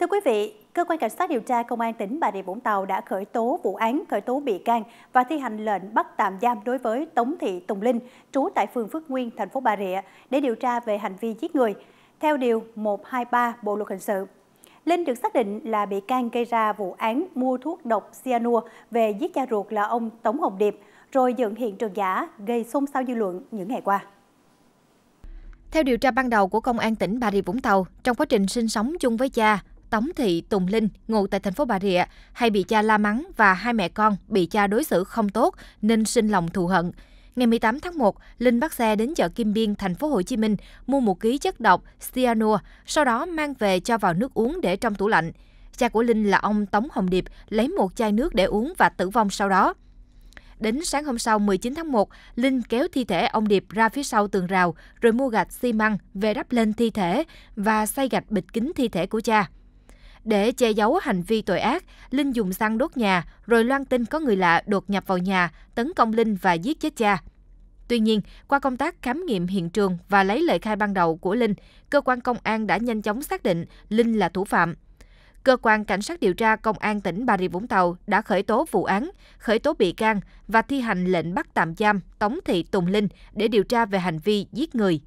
Thưa quý vị, Cơ quan Cảnh sát điều tra Công an tỉnh Bà Rịa Vũng Tàu đã khởi tố vụ án, khởi tố bị can và thi hành lệnh bắt tạm giam đối với Tống Thị Tùng Linh, trú tại phường Phước Nguyên, thành phố Bà Rịa, để điều tra về hành vi giết người, theo Điều 123 Bộ Luật Hình sự. Linh được xác định là bị can gây ra vụ án mua thuốc độc cyanua về giết cha ruột là ông Tống Hồng Điệp, rồi dựng hiện trường giả gây xôn xao dư luận những ngày qua. Theo điều tra ban đầu của Công an tỉnh Bà Rịa Vũng Tàu, trong quá trình sinh sống chung với cha, Tống Thị Tùng Linh, ngụ tại thành phố Bà Rịa, hay bị cha la mắng và hai mẹ con bị cha đối xử không tốt nên sinh lòng thù hận. Ngày 18 tháng 1, Linh bắt xe đến chợ Kim Biên, thành phố Hồ Chí Minh, mua một ký chất độc cyanua, sau đó mang về cho vào nước uống để trong tủ lạnh. Cha của Linh là ông Tống Hồng Điệp lấy một chai nước để uống và tử vong sau đó. Đến sáng hôm sau 19 tháng 1, Linh kéo thi thể ông Điệp ra phía sau tường rào, rồi mua gạch xi măng về đắp lên thi thể và xây gạch bịt kín thi thể của cha. Để che giấu hành vi tội ác, Linh dùng xăng đốt nhà, rồi loan tin có người lạ đột nhập vào nhà, tấn công Linh và giết chết cha. Tuy nhiên, qua công tác khám nghiệm hiện trường và lấy lời khai ban đầu của Linh, cơ quan công an đã nhanh chóng xác định Linh là thủ phạm. Cơ quan Cảnh sát điều tra Công an tỉnh Bà Rịa Vũng Tàu đã khởi tố vụ án, khởi tố bị can và thi hành lệnh bắt tạm giam Tống Thị Tùng Linh để điều tra về hành vi giết người.